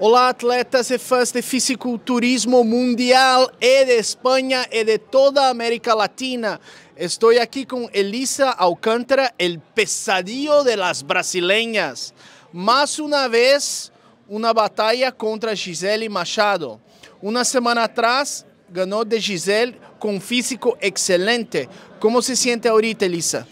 Olá, atletas e fãs de fisiculturismo mundial e de Espanha e de toda a América Latina. Estou aqui com Elisa Alcântara, el pesadillo de las brasileñas. Mais uma vez, uma batalha contra Gisele Machado. Uma semana atrás, ganhou de Gisele com um físico excelente. Como se sente ahorita, Elisa?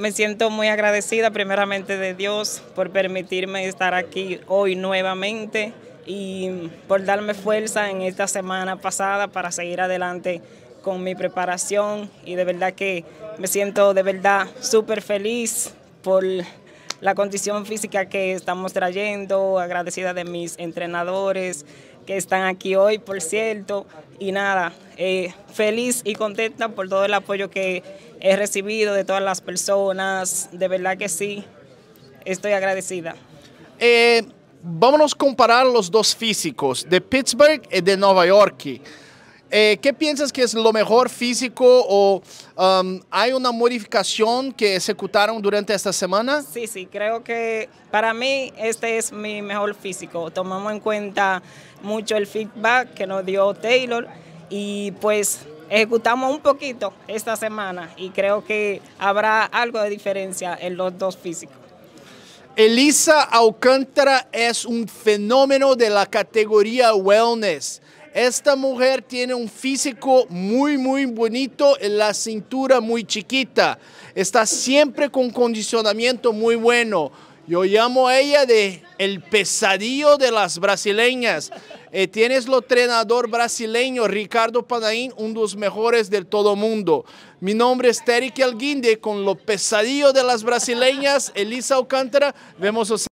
Me siento muy agradecida primeramente de Dios por permitirme estar aquí hoy nuevamente y por darme fuerza en esta semana pasada para seguir adelante con mi preparación y de verdad que me siento de verdad súper feliz por la condición física que estamos trayendo, agradecida de mis entrenadores, que están aquí hoy, por cierto. Y nada, eh, feliz y contenta por todo el apoyo que he recibido de todas las personas. De verdad que sí, estoy agradecida. Eh, vámonos a comparar los dos físicos, de Pittsburgh y de Nueva York. Eh, ¿Qué piensas que es lo mejor físico o um, hay una modificación que ejecutaron durante esta semana? Sí, sí, creo que para mí este es mi mejor físico. Tomamos en cuenta mucho el feedback que nos dio Taylor y pues ejecutamos un poquito esta semana y creo que habrá algo de diferencia en los dos físicos. Elisa Alcántara es un fenómeno de la categoría wellness. Esta mujer tiene un físico muy, muy bonito, la cintura muy chiquita. Está siempre con condicionamiento muy bueno. Yo llamo a ella de el pesadillo de las brasileñas. Eh, tienes lo entrenador brasileño Ricardo Panaín, uno de los mejores del todo mundo. Mi nombre es Terry Alguinde con lo pesadillo de las brasileñas, Elisa Alcántara. Vemos